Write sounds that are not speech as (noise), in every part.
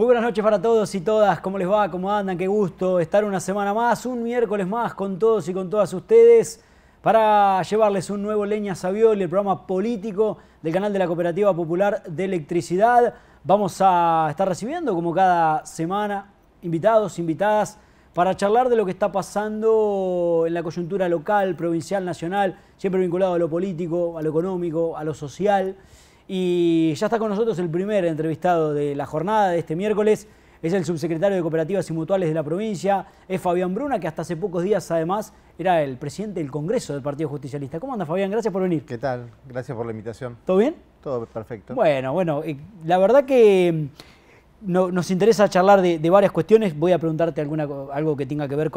Muy buenas noches para todos y todas, ¿cómo les va? ¿Cómo andan? Qué gusto estar una semana más, un miércoles más con todos y con todas ustedes para llevarles un nuevo Leña Savioli, el programa político del canal de la Cooperativa Popular de Electricidad. Vamos a estar recibiendo, como cada semana, invitados, invitadas para charlar de lo que está pasando en la coyuntura local, provincial, nacional, siempre vinculado a lo político, a lo económico, a lo social. Y ya está con nosotros el primer entrevistado de la jornada de este miércoles. Es el subsecretario de Cooperativas y Mutuales de la provincia, es Fabián Bruna, que hasta hace pocos días además era el presidente del Congreso del Partido Justicialista. ¿Cómo anda Fabián? Gracias por venir. ¿Qué tal? Gracias por la invitación. ¿Todo bien? Todo perfecto. Bueno, bueno, eh, la verdad que mm, nos interesa charlar de, varias cuestiones. Voy a preguntarte alguna, algo que tenga que ver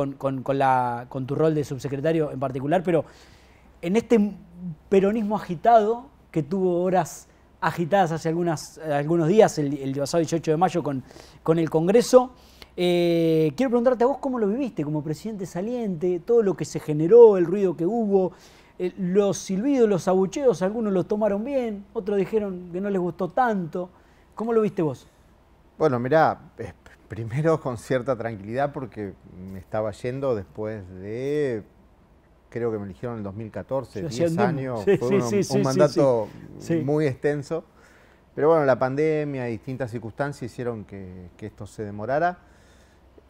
la, con tu rol de subsecretario en particular, pero en este peronismo agitado que tuvo horas agitadas hace algunas, algunos días, el, pasado 18 de mayo, con, con el Congreso. Eh, quiero preguntarte a vos cómo lo viviste como presidente saliente, todo lo que se generó, el ruido que hubo, eh, los silbidos, los abucheos, algunos los tomaron bien, otros dijeron que no les gustó tanto. ¿Cómo lo viste vos? Bueno, mirá, eh, primero con cierta tranquilidad porque me estaba yendo después de creo que me eligieron en el 2014, 10 años, fue un mandato muy extenso. Pero bueno, la pandemia y distintas circunstancias hicieron que, esto se demorara.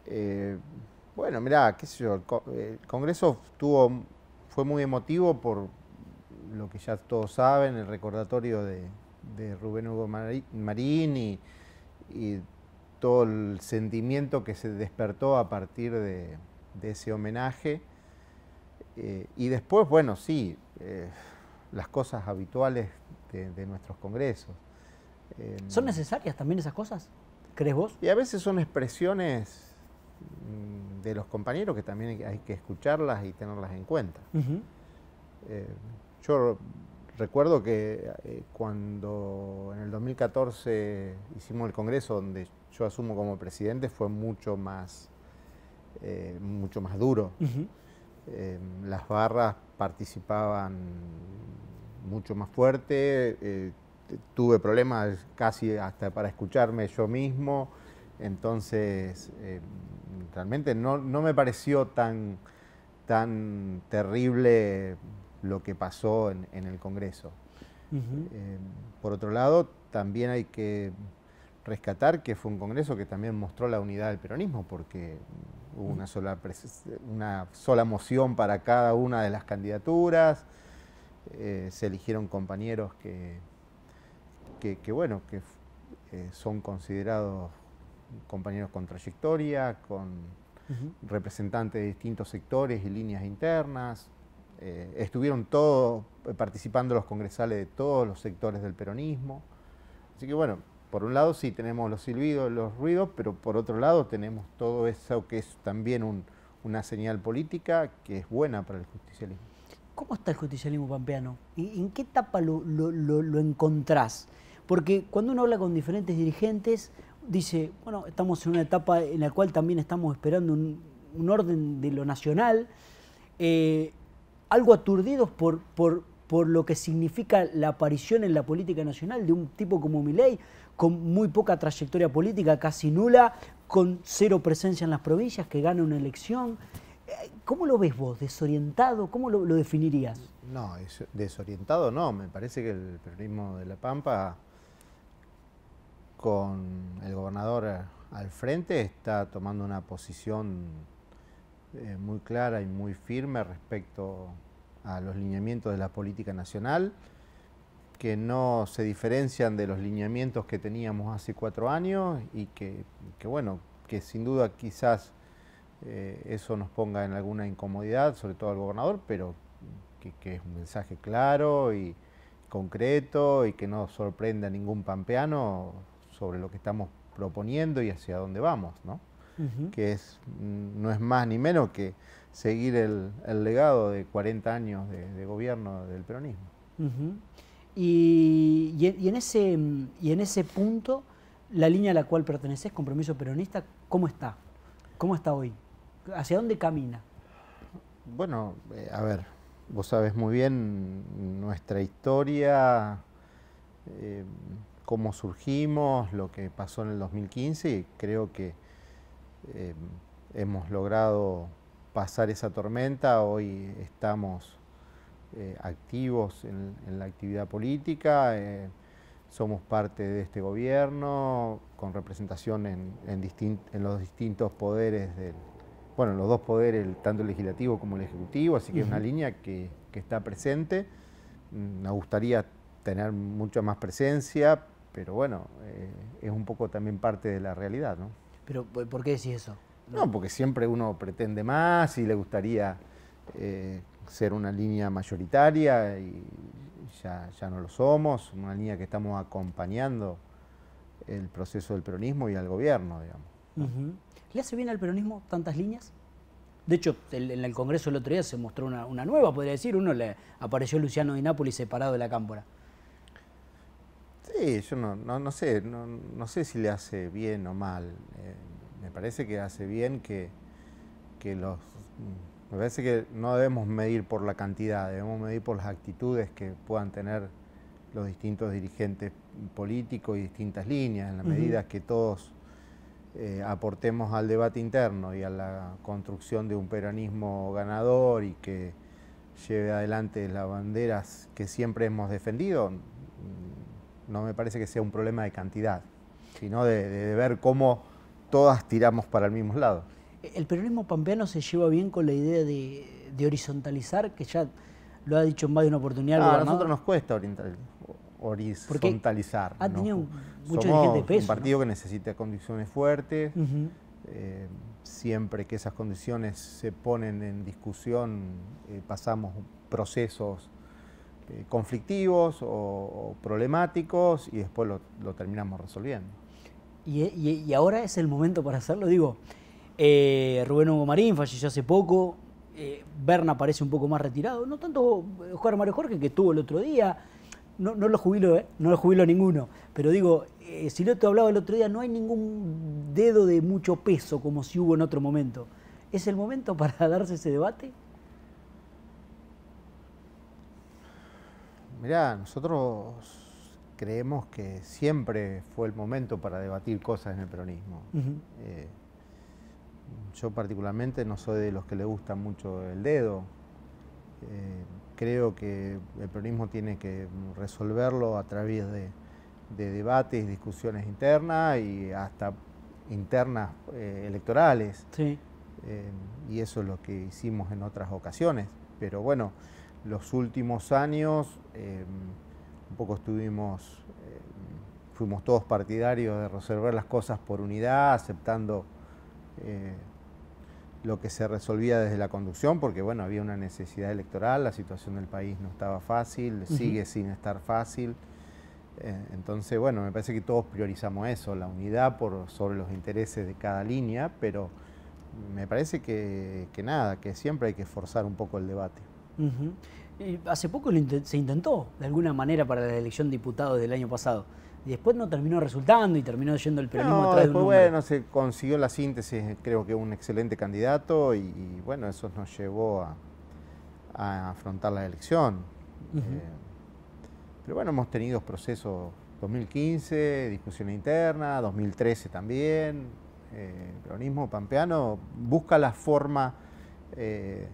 Eh, bueno, mirá, qué sé yo, el, Congreso tuvo, fue muy emotivo por lo que ya todos saben, el recordatorio de, Rubén Hugo Marín y, todo el sentimiento que se despertó a partir de ese homenaje. Eh, y después, bueno, sí, eh, las cosas habituales de, nuestros congresos. Em, ¿Son necesarias también esas cosas? ¿Crees vos? Y a veces son expresiones mm, de los compañeros que también hay que escucharlas y tenerlas en cuenta. Eh, yo recuerdo que cuando en el 2014 hicimos el congreso donde yo asumo como presidente fue mucho más mucho más duro Em, las barras participaban mucho más fuerte, eh, tuve problemas casi hasta para escucharme yo mismo, entonces em, realmente no, me pareció tan, tan terrible lo que pasó en, el Congreso. Em, por otro lado, también hay que rescatar que fue un Congreso que también mostró la unidad del peronismo, porque una sola, una sola moción para cada una de las candidaturas. Eh, se eligieron compañeros que, bueno, que eh, son considerados compañeros con trayectoria, con representantes de distintos sectores y líneas internas. Eh, estuvieron todos participando los congresales de todos los sectores del peronismo. Así que bueno, por un lado sí tenemos los silbidos, los ruidos, pero por otro lado tenemos todo eso que es también una señal política que es buena para el justicialismo. ¿Cómo está el justicialismo pampeano? ¿Y en qué etapa lo, encontrás? Porque cuando uno habla con diferentes dirigentes, dice, bueno, estamos en una etapa en la cual también estamos esperando un, orden de lo nacional, eh, algo aturdidos por, por, lo que significa la aparición en la política nacional de un tipo como Milei, con muy poca trayectoria política, casi nula, con cero presencia en las provincias, que gana una elección. Eh, ¿Cómo lo ves vos? ¿Desorientado? ¿Cómo lo, definirías? No, desorientado no. Me parece que el periodismo de La Pampa, con el gobernador al frente, está tomando una posición eh, muy clara y muy firme respecto a los lineamientos de la política nacional que no se diferencian de los lineamientos que teníamos hace cuatro años y que, bueno, que sin duda quizás eh, eso nos ponga en alguna incomodidad, sobre todo al gobernador, pero que, es un mensaje claro y concreto y que no sorprenda a ningún pampeano sobre lo que estamos proponiendo y hacia dónde vamos, ¿no? que es, no es más ni menos que seguir el, legado de 40 años de, gobierno del peronismo. E, y, en ese, y en ese punto, la línea a la cual perteneces, Compromiso Peronista, ¿cómo está? ¿Cómo está hoy? ¿Hacia dónde camina? Bueno, eh, a ver, vos sabés muy bien nuestra historia, eh, cómo surgimos, lo que pasó en el 2015 y creo que eh, hemos logrado pasar esa tormenta, hoy estamos eh, activos en, la actividad política, eh, somos parte de este gobierno, con representación en, los distintos poderes del, bueno, los dos poderes, tanto el legislativo como el ejecutivo, así que es una línea que, está presente. Mm, nos gustaría tener mucha más presencia, pero bueno, eh, es un poco también parte de la realidad, ¿no? Pero, ¿por qué decir eso? No, porque siempre uno pretende más y le gustaría ser una línea mayoritaria y ya, no lo somos, una línea que estamos acompañando el proceso del peronismo y al gobierno, digamos. ¿Le hace bien al peronismo tantas líneas? De hecho, en el Congreso el otro día se mostró una, nueva, podría decir, uno le apareció Luciano de Napoli separado de la cámpora. Sí, yo no, no, sé, no, sé si le hace bien o mal. Eh, me parece que hace bien que los me parece que no debemos medir por la cantidad, debemos medir por las actitudes que puedan tener los distintos dirigentes políticos y distintas líneas, en la medida que todos eh, aportemos al debate interno y a la construcción de un peronismo ganador y que lleve adelante las banderas que siempre hemos defendido, mm, no me parece que sea un problema de cantidad, sino de ver cómo todas tiramos para el mismo lado. El periodismo pampeano se lleva bien con la idea de, horizontalizar, que ya lo ha dicho más de una oportunidad. Ah, a nosotros nos cuesta horizontalizar. Ha tenido ¿no? mucho de peso, un partido que necesita condiciones fuertes. Eh, siempre que esas condiciones se ponen en discusión, eh, pasamos procesos eh, conflictivos o, problemáticos y después lo, terminamos resolviendo. y ahora es el momento para hacerlo, digo. Eh, Rubén Hugo Marín falleció hace poco. Eh, Berna parece un poco más retirado. No tanto eh, Juan Mario Jorge, que estuvo el otro día. No, lo jubilo, no lo jubilo ninguno. Pero digo, si lo te hablaba el otro día, no hay ningún dedo de mucho peso como si hubo en otro momento. ¿Es el momento (laughs) para darse ese debate? Mirá, nosotros creemos que siempre fue el momento para debatir cosas en el peronismo. Yo particularmente no soy de los que le gusta mucho el dedo. Eh, creo que el peronismo tiene que resolverlo a través de, debates, discusiones internas y hasta internas eh, electorales. Eh, y eso es lo que hicimos en otras ocasiones. Pero bueno, los últimos años un poco estuvimos, fuimos todos partidarios de resolver las cosas por unidad, aceptando eh, lo que se resolvía desde la conducción, porque bueno, había una necesidad electoral, la situación del país no estaba fácil, sigue sin estar fácil. Eh, entonces, bueno, me parece que todos priorizamos eso, la unidad por, sobre los intereses de cada línea, pero me parece que, nada, que siempre hay que forzar un poco el debate. hace poco se intentó, de alguna manera, para la elección de diputados del año pasado y después no terminó resultando y terminó yendo el peronismo no, atrás de un bueno, se consiguió la síntesis, creo que un excelente candidato y, bueno, eso nos llevó a, afrontar la elección. Eh, pero bueno, hemos tenido procesos 2015, discusión interna, 2013 también. Eh, el peronismo pampeano busca la forma... Eh,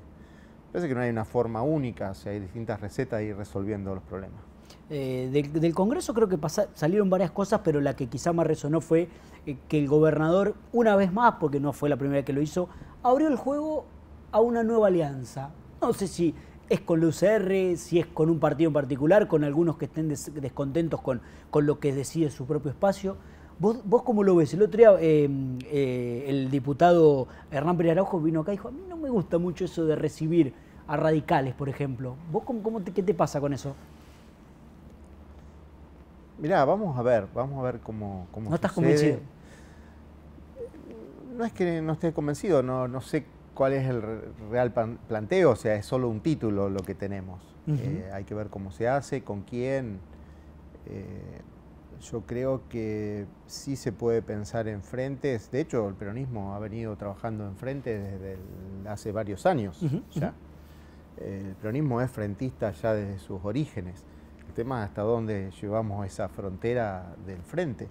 parece que no hay una forma única, o hay distintas recetas de ir resolviendo los problemas. Eh, del, Congreso creo que salieron varias cosas, pero la que quizá más resonó fue eh, que el gobernador, una vez más, porque no fue la primera vez que lo hizo, abrió el juego a una nueva alianza. No sé si es con la UCR, si es con un partido en particular, con algunos que estén descontentos con, con lo que decide su propio espacio. ¿Vos, ¿Vos cómo lo ves? El otro día eh, el diputado Hernán Pérez Araujo vino acá y dijo, a mí no me gusta mucho eso de recibir a radicales, por ejemplo. ¿Vos cómo, qué te pasa con eso? Mirá, vamos a ver, vamos a ver cómo, cómo ¿No estás convencido? No es que no esté convencido, no, no sé cuál es el real planteo, o sea, es solo un título lo que tenemos. Eh, hay que ver cómo se hace, con quién. Eh, yo creo que sí se puede pensar en frentes. De hecho, el peronismo ha venido trabajando en frentes desde hace varios años. ya. El peronismo es frentista ya desde sus orígenes tema hasta dónde llevamos esa frontera del frente.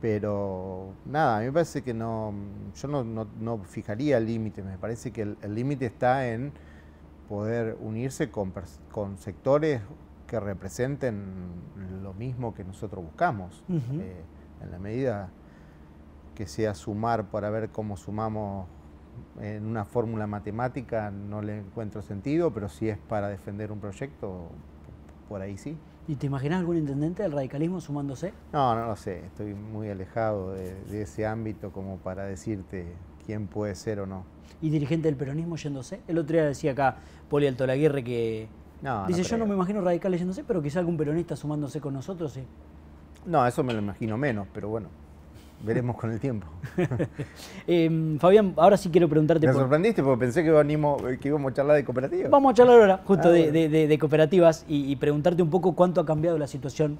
Pero nada, a mí me parece que no, yo no, fijaría el límite, me parece que el límite está en poder unirse con, sectores que representen lo mismo que nosotros buscamos, eh, en la medida que sea sumar para ver cómo sumamos en una fórmula matemática no le encuentro sentido, pero si es para defender un proyecto, por ahí sí. ¿Y te imaginas algún intendente del radicalismo sumándose? No, no lo sé, estoy muy alejado de, ese ámbito como para decirte quién puede ser o no. ¿Y dirigente del peronismo yéndose? El otro día decía acá Poli Alto Laguerre que... No, dice, yo no me imagino radicales yéndose, pero quizá algún peronista sumándose con nosotros, sí. No, eso me lo imagino menos, pero bueno, Veremos con el tiempo. (laughs) Eh, Fabián, ahora sí quiero preguntarte. Me sorprendiste porque pensé que, eh, que íbamos a charlar de cooperativas. Vamos a charlar ahora, justo ah, de, cooperativas, y, preguntarte un poco cuánto ha cambiado la situación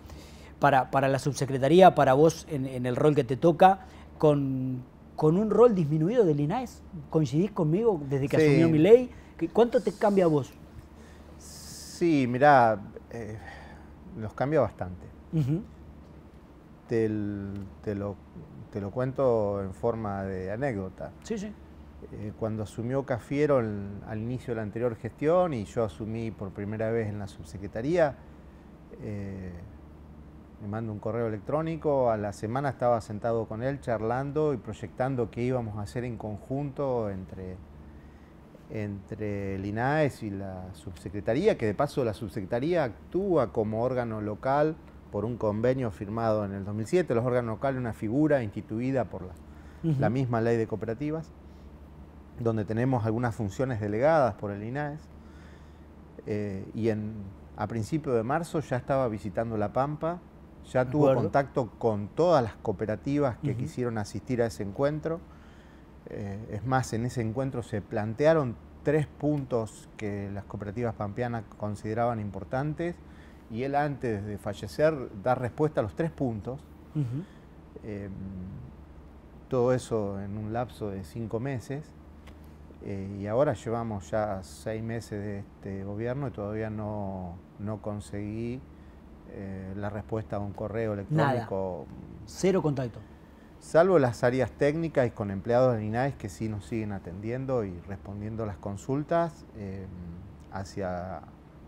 para, para la subsecretaría, para vos en, el rol que te toca, con, un rol disminuido del INAES. ¿Coincidís conmigo desde que asumió mi ley? ¿Cuánto te cambia a vos? Sí, mirá, eh, nos cambia bastante te, lo, cuento en forma de anécdota. Sí, sí. Eh, cuando asumió Cafiero al inicio de la anterior gestión y yo asumí por primera vez en la subsecretaría, eh, me mando un correo electrónico, a la semana estaba sentado con él charlando y proyectando qué íbamos a hacer en conjunto entre, entre el INAES y la subsecretaría, que de paso la subsecretaría actúa como órgano local por un convenio firmado en el 2007, los órganos locales, una figura instituida por la, misma ley de cooperativas, donde tenemos algunas funciones delegadas por el INAES. Eh, y en, a principio de marzo ya estaba visitando La Pampa, ya tuvo contacto con todas las cooperativas que quisieron asistir a ese encuentro. Eh, es más, en ese encuentro se plantearon tres puntos que las cooperativas pampeanas consideraban importantes y él antes de fallecer da respuesta a los tres puntos. Em, todo eso en un lapso de cinco meses. Eh, y ahora llevamos ya seis meses de este gobierno y todavía no, conseguí eh, la respuesta a un correo electrónico. Cero contacto. Salvo las áreas técnicas y con empleados de INAES que sí nos siguen atendiendo y respondiendo las consultas, em, hacia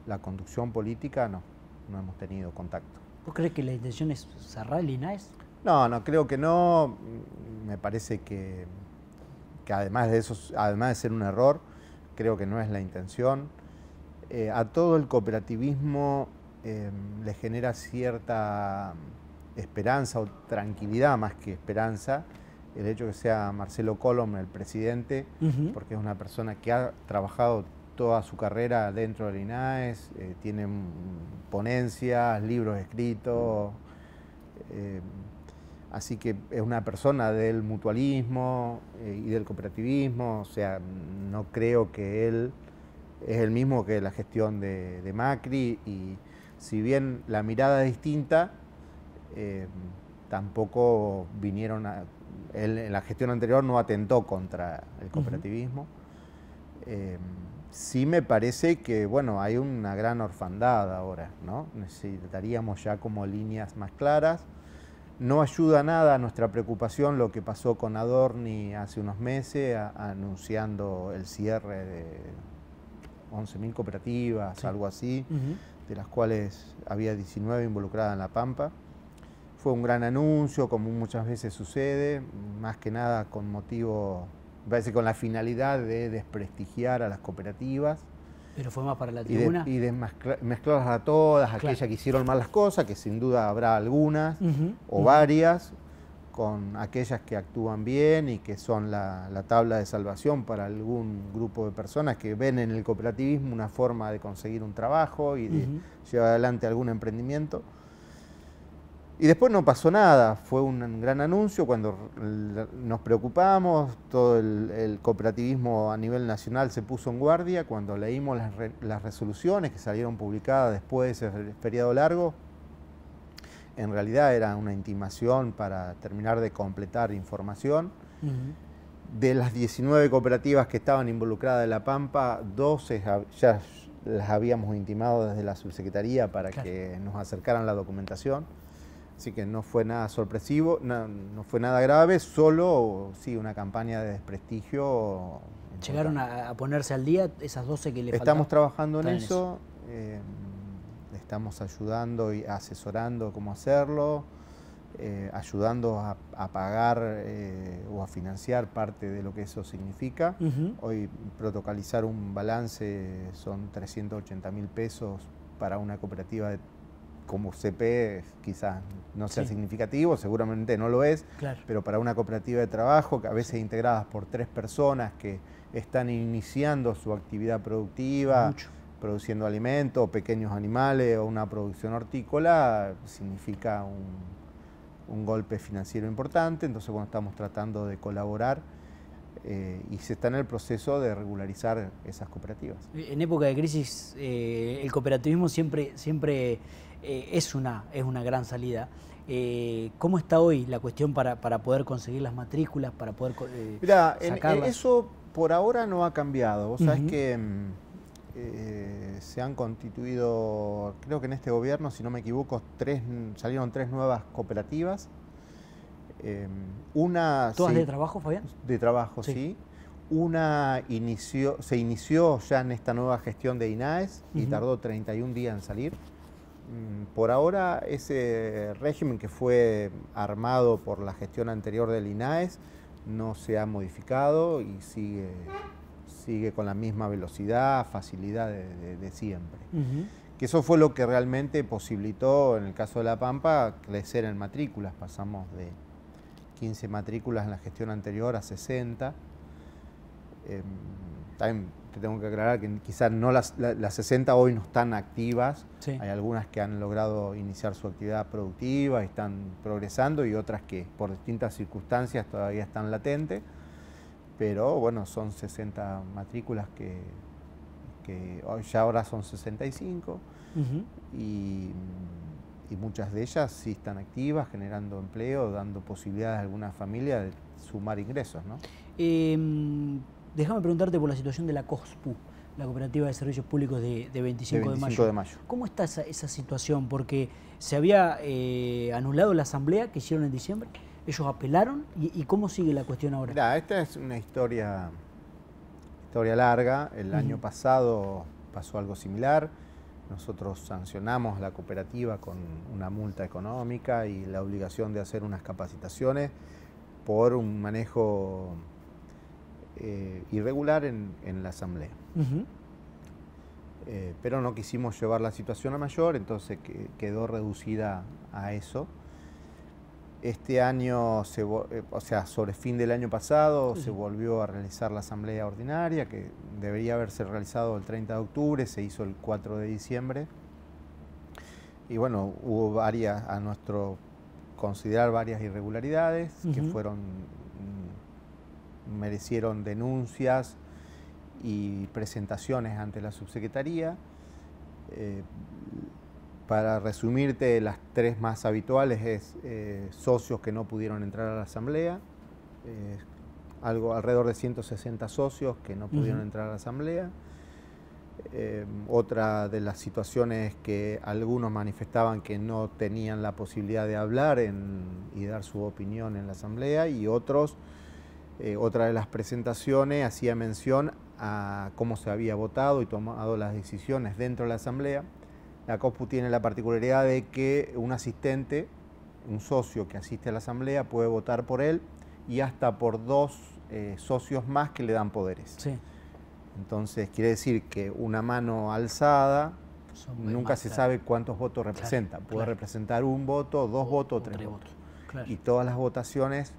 la conducción política no no hemos tenido contacto. ¿Vos crees que la intención es cerrar el e No, no, creo que no. Mm, me parece que, que además de eso, además de ser un error, creo que no es la intención. Eh, a todo el cooperativismo em, le genera cierta mm, esperanza o tranquilidad más que esperanza el hecho que sea Marcelo Colom el presidente, porque es una persona que ha trabajado toda su carrera dentro del INAES, eh, tiene ponencias, libros escritos, eh, así que es una persona del mutualismo eh, y del cooperativismo, o sea, no creo que él es el mismo que la gestión de, Macri y si bien la mirada es distinta, tampoco vinieron a... Él, en la gestión anterior no atentó contra el cooperativismo sí me parece que, bueno, hay una gran orfandad ahora, ¿no? Necesitaríamos ya como líneas más claras. No ayuda nada a nuestra preocupación lo que pasó con Adorni hace unos meses, anunciando el cierre de 11.000 cooperativas, algo así, de las cuales había 19 involucradas en La Pampa. Fue un gran anuncio, como muchas veces sucede, más que nada con motivo me parece con la finalidad de desprestigiar a las cooperativas. Pero fue más para la tribuna. Y, de, a todas, aquellas que hicieron malas cosas, que sin duda habrá algunas o varias, con aquellas que actúan bien y que son la, tabla de salvación para algún grupo de personas que ven en el cooperativismo una forma de conseguir un trabajo y de llevar adelante algún emprendimiento. Y después no pasó nada, fue un gran anuncio cuando nos preocupamos, todo el, cooperativismo a nivel nacional se puso en guardia, cuando leímos las, resoluciones que salieron publicadas después de ese periodo largo, en realidad era una intimación para terminar de completar información. De las 19 cooperativas que estaban involucradas en La Pampa, 12 ya las habíamos intimado desde la subsecretaría para que nos acercaran la documentación. Así que no fue nada sorpresivo, no, fue nada grave, solo sí una campaña de desprestigio. ¿Llegaron a, ponerse al día esas 12 que le Estamos trabajando en eso, eh, estamos ayudando y asesorando cómo hacerlo, eh, ayudando a, pagar eh, o a financiar parte de lo que eso significa. Hoy protocolizar un balance son 380 mil pesos para una cooperativa de como CP quizás no sea significativo, seguramente no lo es, pero para una cooperativa de trabajo, que a veces integradas por tres personas que están iniciando su actividad productiva, produciendo alimentos, pequeños animales o una producción hortícola, significa un, golpe financiero importante. Entonces, cuando estamos tratando de colaborar eh, y se está en el proceso de regularizar esas cooperativas. En época de crisis, eh, el cooperativismo siempre, siempre eh, es, una, es una gran salida. ¿Cómo está hoy la cuestión para, para, poder conseguir las matrículas, para poder Mirá, eso por ahora no ha cambiado. Vos sabés que mm, se han constituido, creo que en este gobierno, si no me equivoco, tres, salieron tres nuevas cooperativas eh, una, ¿Todas de trabajo, Fabián? De trabajo, sí. Una inició, se inició ya en esta nueva gestión de INAES y tardó 31 días en salir. Mm, por ahora, ese régimen que fue armado por la gestión anterior del INAES no se ha modificado y sigue, sigue con la misma velocidad, facilidad de, siempre. Que eso fue lo que realmente posibilitó, en el caso de La Pampa, crecer en matrículas. Pasamos de 15 matrículas en la gestión anterior a 60. Em, también te tengo que aclarar que quizás no las, 60 hoy no están activas. Hay algunas que han logrado iniciar su actividad productiva, están progresando y otras que por distintas circunstancias todavía están latentes. Pero bueno, son 60 matrículas que, ya ahora son 65. Y y muchas de ellas sí están activas, generando empleo, dando posibilidades a algunas familias de sumar ingresos. ¿no? Em, déjame preguntarte por la situación de la COSPU, la Cooperativa de Servicios Públicos de, 25, de, mayo. ¿Cómo está esa, situación? Porque se había eh, anulado la asamblea que hicieron en diciembre, ellos apelaron, ¿y, cómo sigue la cuestión ahora? esta es una historia, historia larga, el año pasado pasó algo similar nosotros sancionamos la cooperativa con una multa económica y la obligación de hacer unas capacitaciones por un manejo eh, irregular en, la asamblea. Eh, pero no quisimos llevar la situación a mayor, entonces quedó reducida a eso. Este año, eh, o sea, sobre fin del año pasado, se volvió a realizar la asamblea ordinaria, que debería haberse realizado el 30 de octubre, se hizo el 4 de diciembre. Y bueno, hubo varias, a nuestro considerar, varias irregularidades que fueron, mm, merecieron denuncias y presentaciones ante la subsecretaría. Eh, para resumirte, las tres más habituales es eh, socios que no pudieron entrar a la asamblea, eh, algo alrededor de 160 socios que no pudieron entrar a la asamblea. Eh, otra de las situaciones que algunos manifestaban que no tenían la posibilidad de hablar y dar su opinión en la asamblea y otros, otra de las presentaciones hacía mención a cómo se había votado y tomado las decisiones dentro de la asamblea. La COSPU tiene la particularidad de que un asistente, un socio que asiste a la asamblea, puede votar por él y hasta por dos eh, socios más que le dan poderes. Entonces quiere decir que una mano alzada nunca se sabe cuántos votos representa. puede representar un voto, dos votos, tres, tres votos. Y todas las votaciones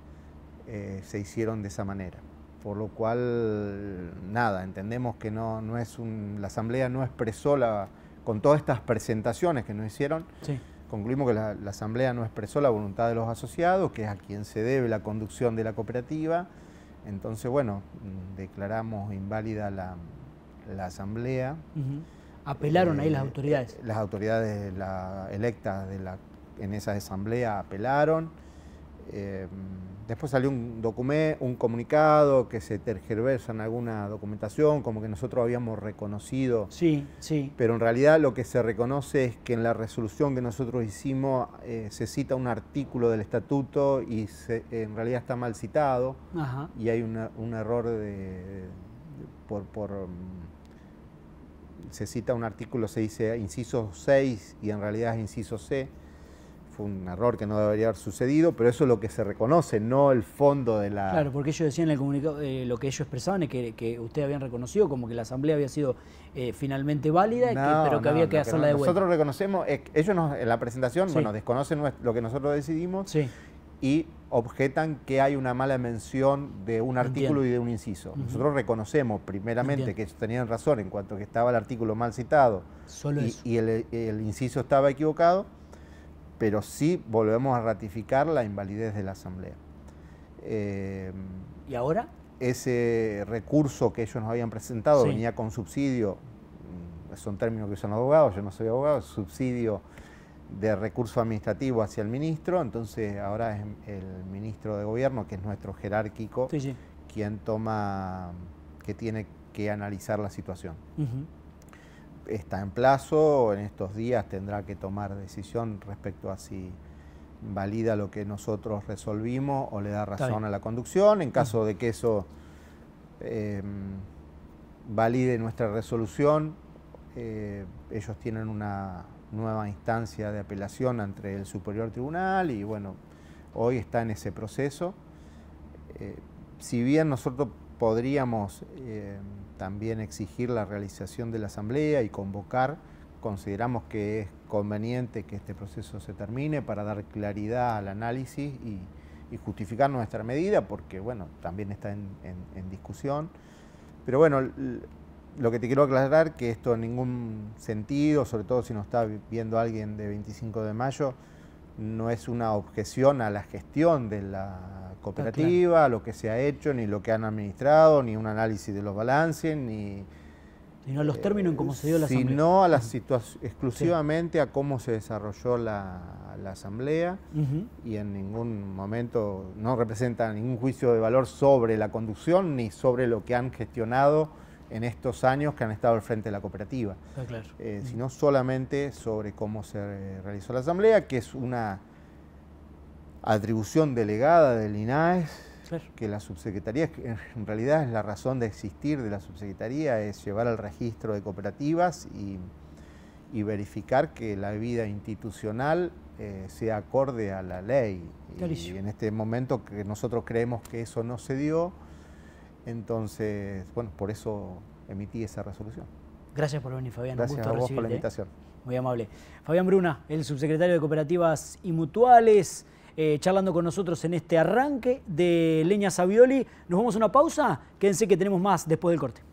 eh, se hicieron de esa manera. Por lo cual, nada, entendemos que no, no es un, la Asamblea no expresó la, con todas estas presentaciones que nos hicieron, concluimos que la, Asamblea no expresó la voluntad de los asociados, que es a quien se debe la conducción de la cooperativa. Entonces, bueno, mm, declaramos inválida la, Asamblea. Apelaron ahí las eh, autoridades. Las autoridades electas en esa asamblea apelaron. Eh, después salió un documento, un comunicado que se tergiversa en alguna documentación, como que nosotros habíamos reconocido. Sí, sí. Pero en realidad lo que se reconoce es que en la resolución que nosotros hicimos eh, se cita un artículo del estatuto y en realidad está mal citado Ajá. y hay un error de, por, mm, se cita un artículo, se dice inciso 6 y en realidad es inciso C fue un error que no debería haber sucedido, pero eso es lo que se reconoce, no el fondo de la... Claro, porque ellos decían en el comunicado, eh, lo que ellos expresaban es que, que, ustedes habían reconocido como que la asamblea había sido eh, finalmente válida, pero que había que hacerla de vuelta. Nosotros reconocemos, ellos en la presentación, bueno, desconocen lo que nosotros decidimos y objetan que hay una mala mención de un artículo y de un inciso. Nosotros reconocemos primeramente que ellos tenían razón en cuanto que estaba el artículo mal citado y, el inciso estaba equivocado pero sí volvemos a ratificar la invalidez de la Asamblea. Eh, ¿Y ahora? Ese recurso que ellos nos habían presentado venía con subsidio, mm, son términos que usan los abogados, yo no soy abogado, subsidio de recurso administrativo hacia el ministro, entonces ahora es el ministro de gobierno, que es nuestro jerárquico, quien toma, que tiene que analizar la situación está en plazo, en estos días tendrá que tomar decisión respecto a si valida lo que nosotros resolvimos o le da razón a la conducción. En ah. caso de que eso em, valide nuestra resolución, eh, ellos tienen una nueva instancia de apelación ante el Superior Tribunal y bueno, hoy está en ese proceso. Eh, si bien nosotros podríamos em, también exigir la realización de la asamblea y convocar. Consideramos que es conveniente que este proceso se termine para dar claridad al análisis y, justificar nuestra medida, porque bueno, también está en, discusión. Pero bueno, lo que te quiero aclarar que esto en ningún sentido, sobre todo si nos está viendo alguien de 25 de mayo, no es una objeción a la gestión de la cooperativa, a lo que se ha hecho, ni lo que han administrado, ni un análisis de los balances, ni... Sino a los términos en cómo se dio la asamblea. Sino a la exclusivamente a cómo se desarrolló la, asamblea y en ningún momento no representa ningún juicio de valor sobre la conducción ni sobre lo que han gestionado en estos años que han estado al frente de la cooperativa, ah, eh, sino solamente sobre cómo se eh, realizó la asamblea, que es una atribución delegada del INAES, que la subsecretaría en realidad es la razón de existir de la subsecretaría, es llevar al registro de cooperativas y, verificar que la vida institucional eh, sea acorde a la ley. Y en este momento que nosotros creemos que eso no se dio, entonces, bueno, por eso emití esa resolución. Gracias por venir, Fabián. Gracias Un a vos por la ¿eh? invitación. Muy amable. Fabián Bruna, el subsecretario de Cooperativas y Mutuales, eh, charlando con nosotros en este arranque de Leña Savioli. Nos vamos a una pausa. Quédense que tenemos más después del corte.